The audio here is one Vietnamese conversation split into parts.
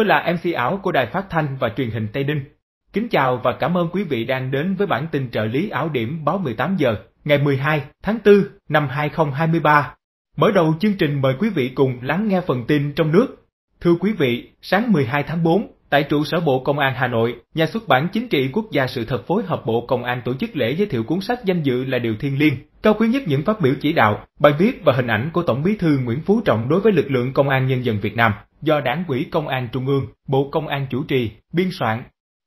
Tôi là MC ảo của Đài Phát Thanh và Truyền hình Tây Ninh. Kính chào và cảm ơn quý vị đang đến với bản tin trợ lý ảo điểm báo 18 giờ ngày 12 tháng 4 năm 2023. Mở đầu chương trình mời quý vị cùng lắng nghe phần tin trong nước. Thưa quý vị, sáng 12 tháng 4, tại trụ sở Bộ Công an Hà Nội, Nhà xuất bản Chính trị Quốc gia sự thật phối hợp Bộ Công an tổ chức lễ giới thiệu cuốn sách danh dự là điều thiêng liêng, cao quý nhất những phát biểu chỉ đạo, bài viết và hình ảnh của Tổng Bí thư Nguyễn Phú Trọng đối với lực lượng Công an Nhân dân Việt Nam do Đảng ủy Công an Trung ương, Bộ Công an chủ trì, biên soạn.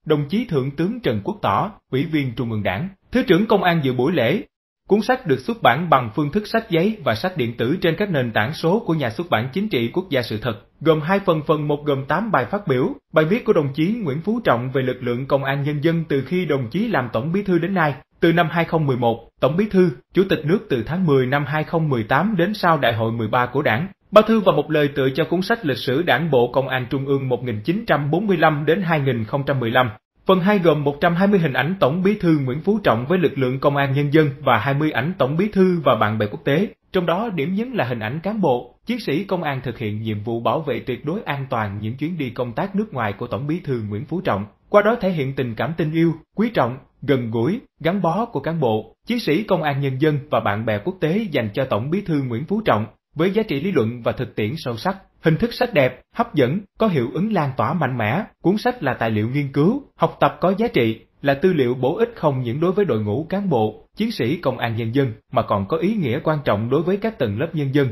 Đồng chí Thượng tướng Trần Quốc Tỏ, Ủy viên Trung ương Đảng, Thứ trưởng Công an dự buổi lễ. Cuốn sách được xuất bản bằng phương thức sách giấy và sách điện tử trên các nền tảng số của nhà xuất bản chính trị quốc gia sự thật, gồm hai phần phần một gồm 8 bài phát biểu, bài viết của đồng chí Nguyễn Phú Trọng về lực lượng công an nhân dân từ khi đồng chí làm tổng bí thư đến nay, từ năm 2011, Tổng Bí thư, Chủ tịch nước từ tháng 10 năm 2018 đến sau Đại hội 13 của Đảng, Bao thư và một lời tựa cho cuốn sách lịch sử Đảng bộ Công an Trung ương 1945 đến 2015. Phần 2 gồm 120 hình ảnh Tổng Bí thư Nguyễn Phú Trọng với lực lượng công an nhân dân và 20 ảnh Tổng Bí thư và bạn bè quốc tế. Trong đó điểm nhấn là hình ảnh cán bộ, chiến sĩ công an thực hiện nhiệm vụ bảo vệ tuyệt đối an toàn những chuyến đi công tác nước ngoài của Tổng Bí thư Nguyễn Phú Trọng. Qua đó thể hiện tình cảm tin yêu, quý trọng, gần gũi, gắn bó của cán bộ, chiến sĩ công an nhân dân và bạn bè quốc tế dành cho Tổng Bí thư Nguyễn Phú Trọng với giá trị lý luận và thực tiễn sâu sắc. Hình thức sách đẹp, hấp dẫn, có hiệu ứng lan tỏa mạnh mẽ, cuốn sách là tài liệu nghiên cứu, học tập có giá trị, là tư liệu bổ ích không những đối với đội ngũ cán bộ, chiến sĩ công an nhân dân mà còn có ý nghĩa quan trọng đối với các tầng lớp nhân dân.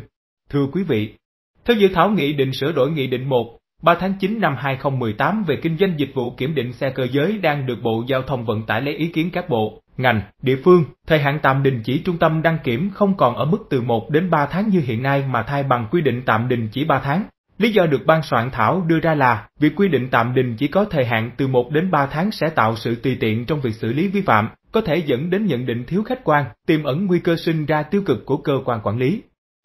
Thưa quý vị, theo dự thảo nghị định sửa đổi nghị định 1 3 tháng 9 năm 2018 về kinh doanh dịch vụ kiểm định xe cơ giới đang được Bộ Giao thông Vận tải lấy ý kiến các bộ, ngành, địa phương, thời hạn tạm đình chỉ trung tâm đăng kiểm không còn ở mức từ 1 đến 3 tháng như hiện nay mà thay bằng quy định tạm đình chỉ 3 tháng. Lý do được ban soạn thảo đưa ra là việc quy định tạm đình chỉ có thời hạn từ 1 đến 3 tháng sẽ tạo sự tùy tiện trong việc xử lý vi phạm, có thể dẫn đến nhận định thiếu khách quan, tiềm ẩn nguy cơ sinh ra tiêu cực của cơ quan quản lý.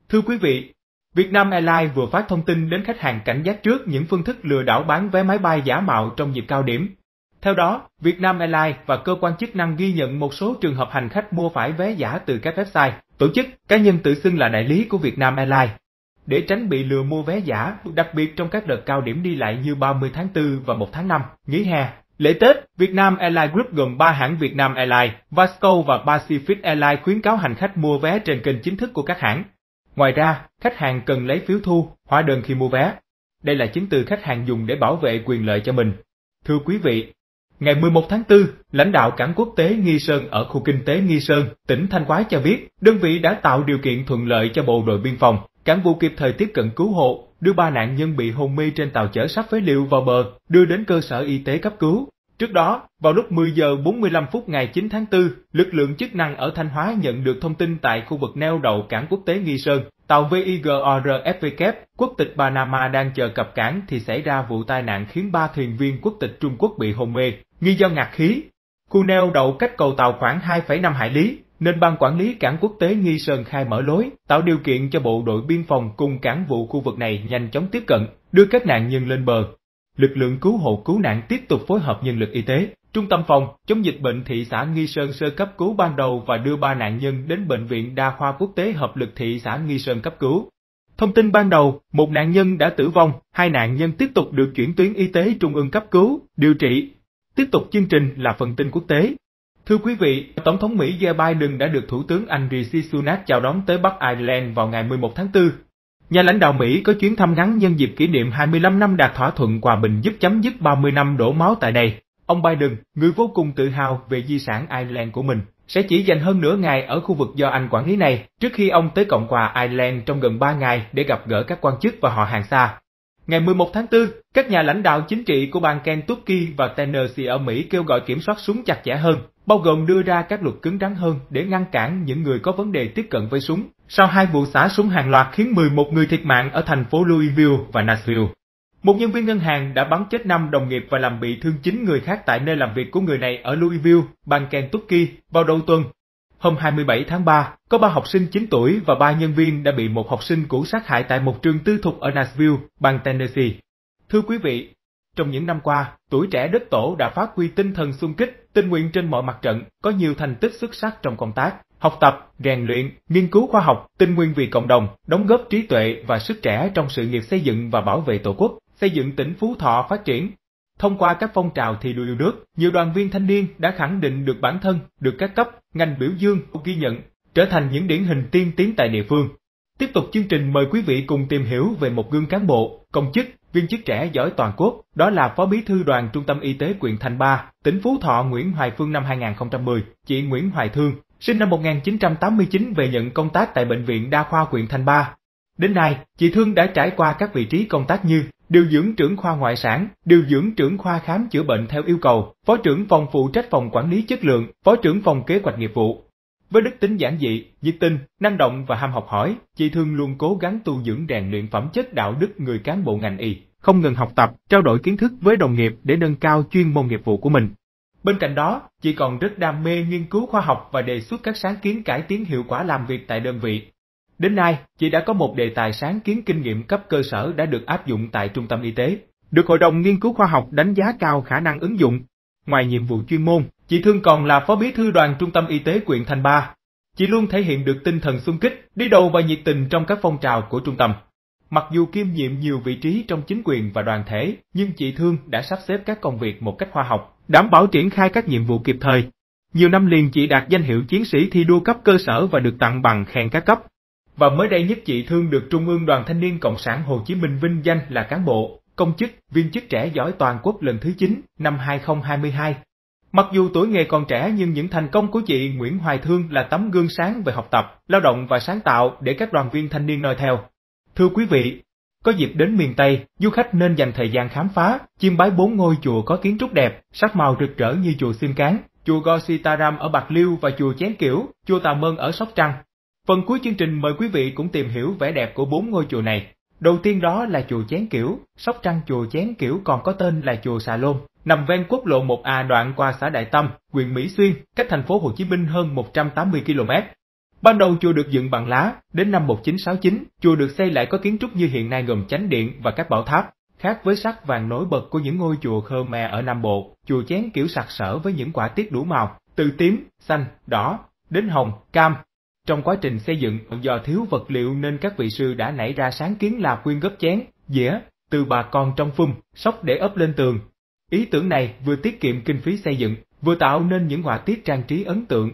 Thưa quý vị, Vietnam Airlines vừa phát thông tin đến khách hàng cảnh giác trước những phương thức lừa đảo bán vé máy bay giả mạo trong dịp cao điểm, theo đó, Vietnam Airlines và cơ quan chức năng ghi nhận một số trường hợp hành khách mua phải vé giả từ các website, tổ chức, cá nhân tự xưng là đại lý của Vietnam Airlines. Để tránh bị lừa mua vé giả, đặc biệt trong các đợt cao điểm đi lại như 30 tháng 4 và 1 tháng 5, nghỉ hè, Lễ Tết, Vietnam Airlines Group gồm 3 hãng Vietnam Airlines, Vasco và Pacific Airlines khuyến cáo hành khách mua vé trên kênh chính thức của các hãng. Ngoài ra, khách hàng cần lấy phiếu thu, hóa đơn khi mua vé. Đây là chứng từ khách hàng dùng để bảo vệ quyền lợi cho mình. Thưa quý vị, Ngày 11 tháng 4, lãnh đạo cảng quốc tế Nghi Sơn ở khu kinh tế Nghi Sơn, tỉnh Thanh Hóa cho biết, đơn vị đã tạo điều kiện thuận lợi cho bộ đội biên phòng, cảng vụ kịp thời tiếp cận cứu hộ, đưa ba nạn nhân bị hôn mê trên tàu chở sắp phế liệu vào bờ, đưa đến cơ sở y tế cấp cứu. Trước đó, vào lúc 10 giờ 45 phút ngày 9 tháng 4, lực lượng chức năng ở Thanh Hóa nhận được thông tin tại khu vực neo đậu cảng quốc tế Nghi Sơn, tàu VIGORFVK, quốc tịch Panama đang chờ cập cảng thì xảy ra vụ tai nạn khiến ba thuyền viên quốc tịch Trung Quốc bị hôn mê, nghi do ngạt khí. Khu neo đậu cách cầu tàu khoảng 2,5 hải lý, nên ban quản lý cảng quốc tế Nghi Sơn khai mở lối, tạo điều kiện cho bộ đội biên phòng cùng cảng vụ khu vực này nhanh chóng tiếp cận, đưa các nạn nhân lên bờ lực lượng cứu hộ cứu nạn tiếp tục phối hợp nhân lực y tế, trung tâm phòng chống dịch bệnh thị xã Nghi Sơn sơ cấp cứu ban đầu và đưa ba nạn nhân đến bệnh viện đa khoa quốc tế hợp lực thị xã Nghi Sơn cấp cứu. Thông tin ban đầu, một nạn nhân đã tử vong, hai nạn nhân tiếp tục được chuyển tuyến y tế trung ương cấp cứu, điều trị. Tiếp tục chương trình là phần tin quốc tế. Thưa quý vị, Tổng thống Mỹ Joe Biden đã được Thủ tướng Anh Rishi Sunak chào đón tới Bắc Ireland vào ngày 11 tháng 4. Nhà lãnh đạo Mỹ có chuyến thăm ngắn nhân dịp kỷ niệm 25 năm đạt thỏa thuận hòa bình giúp chấm dứt 30 năm đổ máu tại đây. Ông Biden, người vô cùng tự hào về di sản Ireland của mình, sẽ chỉ dành hơn nửa ngày ở khu vực do Anh quản lý này trước khi ông tới Cộng hòa Ireland trong gần 3 ngày để gặp gỡ các quan chức và họ hàng xa. Ngày 11 tháng 4, các nhà lãnh đạo chính trị của bang Kentucky và Tennessee ở Mỹ kêu gọi kiểm soát súng chặt chẽ hơn, bao gồm đưa ra các luật cứng rắn hơn để ngăn cản những người có vấn đề tiếp cận với súng sau hai vụ xả súng hàng loạt khiến 11 người thiệt mạng ở thành phố Louisville và Nashville. Một nhân viên ngân hàng đã bắn chết 5 đồng nghiệp và làm bị thương 9 người khác tại nơi làm việc của người này ở Louisville, bang Kentucky, vào đầu tuần. Hôm 27 tháng 3, có 3 học sinh 9 tuổi và 3 nhân viên đã bị một học sinh cũ sát hại tại một trường tư thục ở Nashville, bang Tennessee. Thưa quý vị, trong những năm qua, tuổi trẻ đất Tổ đã phát huy tinh thần xung kích, tinh nguyện trên mọi mặt trận, có nhiều thành tích xuất sắc trong công tác, học tập, rèn luyện, nghiên cứu khoa học, tinh nguyện vì cộng đồng, đóng góp trí tuệ và sức trẻ trong sự nghiệp xây dựng và bảo vệ Tổ quốc, xây dựng tỉnh Phú Thọ phát triển. Thông qua các phong trào thi đua yêu nước, nhiều đoàn viên thanh niên đã khẳng định được bản thân, được các cấp, ngành biểu dương, ghi nhận, trở thành những điển hình tiên tiến tại địa phương. Tiếp tục chương trình mời quý vị cùng tìm hiểu về một gương cán bộ, công chức, viên chức trẻ giỏi toàn quốc, đó là Phó Bí thư đoàn Trung tâm Y tế huyện Thành Ba, tỉnh Phú Thọ Nguyễn Hoài Phương năm 2010, chị Nguyễn Hoài Thương, sinh năm 1989 về nhận công tác tại Bệnh viện Đa khoa huyện Thành Ba. Đến nay, chị Thương đã trải qua các vị trí công tác như điều dưỡng trưởng khoa ngoại sản, điều dưỡng trưởng khoa khám chữa bệnh theo yêu cầu, phó trưởng phòng phụ trách phòng quản lý chất lượng, phó trưởng phòng kế hoạch nghiệp vụ, với đức tính giản dị, nhiệt tình, năng động và ham học hỏi, chị Thương luôn cố gắng tu dưỡng rèn luyện phẩm chất đạo đức người cán bộ ngành y, không ngừng học tập, trao đổi kiến thức với đồng nghiệp để nâng cao chuyên môn nghiệp vụ của mình. Bên cạnh đó, chị còn rất đam mê nghiên cứu khoa học và đề xuất các sáng kiến cải tiến hiệu quả làm việc tại đơn vị. Đến nay, chị đã có một đề tài sáng kiến kinh nghiệm cấp cơ sở đã được áp dụng tại trung tâm y tế, được Hội đồng Nghiên cứu Khoa học đánh giá cao khả năng ứng dụng. Ngoài nhiệm vụ chuyên môn, Chị Thương còn là phó bí thư đoàn trung tâm y tế quyện Thành Ba. Chị luôn thể hiện được tinh thần xung kích, đi đầu và nhiệt tình trong các phong trào của trung tâm. Mặc dù kiêm nhiệm nhiều vị trí trong chính quyền và đoàn thể, nhưng chị Thương đã sắp xếp các công việc một cách khoa học, đảm bảo triển khai các nhiệm vụ kịp thời. Nhiều năm liền chị đạt danh hiệu chiến sĩ thi đua cấp cơ sở và được tặng bằng khen các cấp. Và mới đây nhất chị Thương được Trung ương Đoàn Thanh niên Cộng sản Hồ Chí Minh vinh danh là cán bộ, công chức, viên chức trẻ giỏi toàn quốc lần thứ 9 năm 2022 Mặc dù tuổi nghề còn trẻ nhưng những thành công của chị Nguyễn Hoài Thương là tấm gương sáng về học tập, lao động và sáng tạo để các đoàn viên thanh niên noi theo. Thưa quý vị, có dịp đến miền Tây, du khách nên dành thời gian khám phá, chiêm bái bốn ngôi chùa có kiến trúc đẹp, sắc màu rực rỡ như chùa Sim Cán, chùa Gositaram ở Bạc Liêu và chùa Chén Kiểu, chùa Tà Mơn ở Sóc Trăng. Phần cuối chương trình mời quý vị cũng tìm hiểu vẻ đẹp của bốn ngôi chùa này. Đầu tiên đó là chùa Chén Kiểu, Sóc Trăng chùa Chén Kiểu còn có tên là chùa Xà Lôn, nằm ven quốc lộ 1A đoạn qua xã Đại Tâm, huyện Mỹ Xuyên, cách thành phố Hồ Chí Minh hơn 180 km. Ban đầu chùa được dựng bằng lá, đến năm 1969, chùa được xây lại có kiến trúc như hiện nay gồm chánh điện và các bảo tháp. Khác với sắc vàng nổi bật của những ngôi chùa Khmer ở Nam Bộ, chùa chén kiểu sặc sỡ với những quả tiết đủ màu, từ tím, xanh, đỏ, đến hồng, cam. Trong quá trình xây dựng, do thiếu vật liệu nên các vị sư đã nảy ra sáng kiến là quyên góp chén, dĩa, từ bà con trong phum, sóc để ấp lên tường, Ý tưởng này vừa tiết kiệm kinh phí xây dựng, vừa tạo nên những họa tiết trang trí ấn tượng.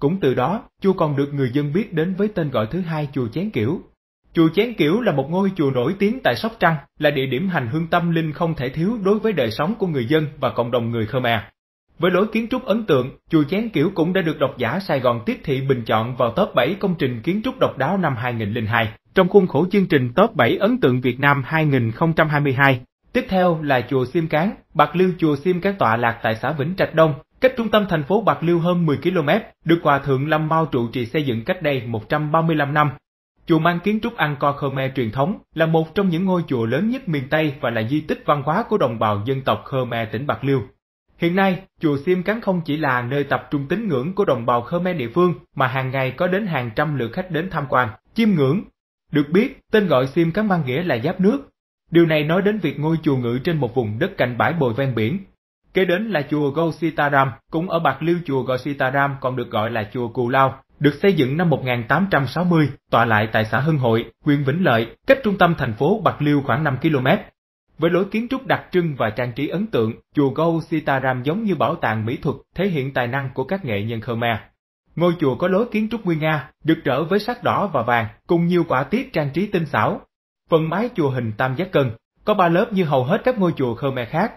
Cũng từ đó, chùa còn được người dân biết đến với tên gọi thứ hai chùa Chén Kiểu. Chùa Chén Kiểu là một ngôi chùa nổi tiếng tại Sóc Trăng, là địa điểm hành hương tâm linh không thể thiếu đối với đời sống của người dân và cộng đồng người Khmer. Với lối kiến trúc ấn tượng, chùa Chén Kiểu cũng đã được độc giả Sài Gòn Tiếp Thị bình chọn vào top 7 công trình kiến trúc độc đáo năm 2002 trong khuôn khổ chương trình Top 7 ấn tượng Việt Nam 2022. Tiếp theo là chùa Sim Cán, Bạc Liêu chùa Sim Cán tọa lạc tại xã Vĩnh Trạch Đông, cách trung tâm thành phố Bạc Liêu hơn 10 km, được Hòa Thượng Lâm Mao trụ trì xây dựng cách đây 135 năm. Chùa mang kiến trúc Angkor Khmer truyền thống, là một trong những ngôi chùa lớn nhất miền Tây và là di tích văn hóa của đồng bào dân tộc Khmer tỉnh Bạc Liêu. Hiện nay, chùa Sim Cán không chỉ là nơi tập trung tín ngưỡng của đồng bào Khmer địa phương, mà hàng ngày có đến hàng trăm lượt khách đến tham quan, chiêm ngưỡng. Được biết, tên gọi Sim Cán mang nghĩa là giáp nước, Điều này nói đến việc ngôi chùa ngự trên một vùng đất cạnh bãi bồi ven biển. Kế đến là chùa Gositaram, cũng ở Bạc Liêu chùa Gositaram còn được gọi là chùa Cù Lao, được xây dựng năm 1860, tọa lại tại xã Hưng Hội, huyện Vĩnh Lợi, cách trung tâm thành phố Bạc Liêu khoảng 5 km. Với lối kiến trúc đặc trưng và trang trí ấn tượng, chùa Gositaram giống như bảo tàng mỹ thuật, thể hiện tài năng của các nghệ nhân Khmer. Ngôi chùa có lối kiến trúc nguyên nga, được trở với sắc đỏ và vàng, cùng nhiều quả tiết trang trí tinh xảo, Phần mái chùa hình tam giác cân có ba lớp như hầu hết các ngôi chùa Khmer khác.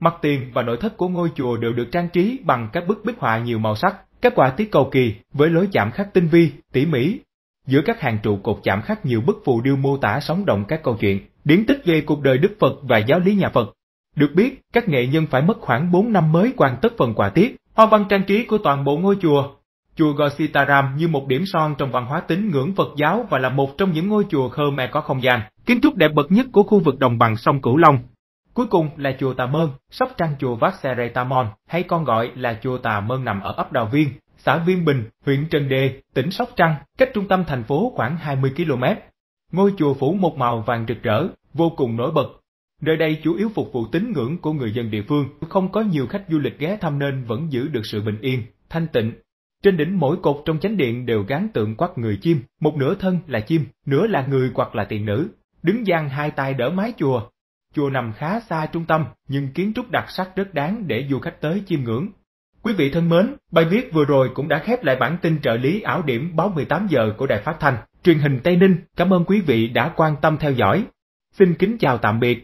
Mặt tiền và nội thất của ngôi chùa đều được trang trí bằng các bức bích họa nhiều màu sắc, các quả tiết cầu kỳ với lối chạm khắc tinh vi, tỉ mỉ. Giữa các hàng trụ cột chạm khắc nhiều bức phù điêu mô tả sống động các câu chuyện, điển tích về cuộc đời Đức Phật và giáo lý nhà Phật. Được biết, các nghệ nhân phải mất khoảng 4 năm mới hoàn tất phần quả tiết, hoa văn trang trí của toàn bộ ngôi chùa Chùa Gositaram như một điểm son trong văn hóa tín ngưỡng Phật giáo và là một trong những ngôi chùa Khmer có không gian, kiến trúc đẹp bậc nhất của khu vực đồng bằng sông Cửu Long. Cuối cùng là chùa Tà Mơn, sóc trăng chùa Vassere Tamon hay còn gọi là chùa Tà Mơn nằm ở ấp Đào Viên, xã Viên Bình, huyện Trần Đề, tỉnh Sóc Trăng, cách trung tâm thành phố khoảng 20 km. Ngôi chùa phủ một màu vàng rực rỡ, vô cùng nổi bật. Nơi đây chủ yếu phục vụ tín ngưỡng của người dân địa phương, không có nhiều khách du lịch ghé thăm nên vẫn giữ được sự bình yên, thanh tịnh, trên đỉnh mỗi cột trong chánh điện đều gắn tượng quắc người chim, một nửa thân là chim, nửa là người hoặc là tiền nữ, đứng giang hai tay đỡ mái chùa. Chùa nằm khá xa trung tâm, nhưng kiến trúc đặc sắc rất đáng để du khách tới chiêm ngưỡng. Quý vị thân mến, bài viết vừa rồi cũng đã khép lại bản tin trợ lý ảo điểm báo 18 giờ của Đài Phát Thanh, truyền hình Tây Ninh. Cảm ơn quý vị đã quan tâm theo dõi. Xin kính chào tạm biệt.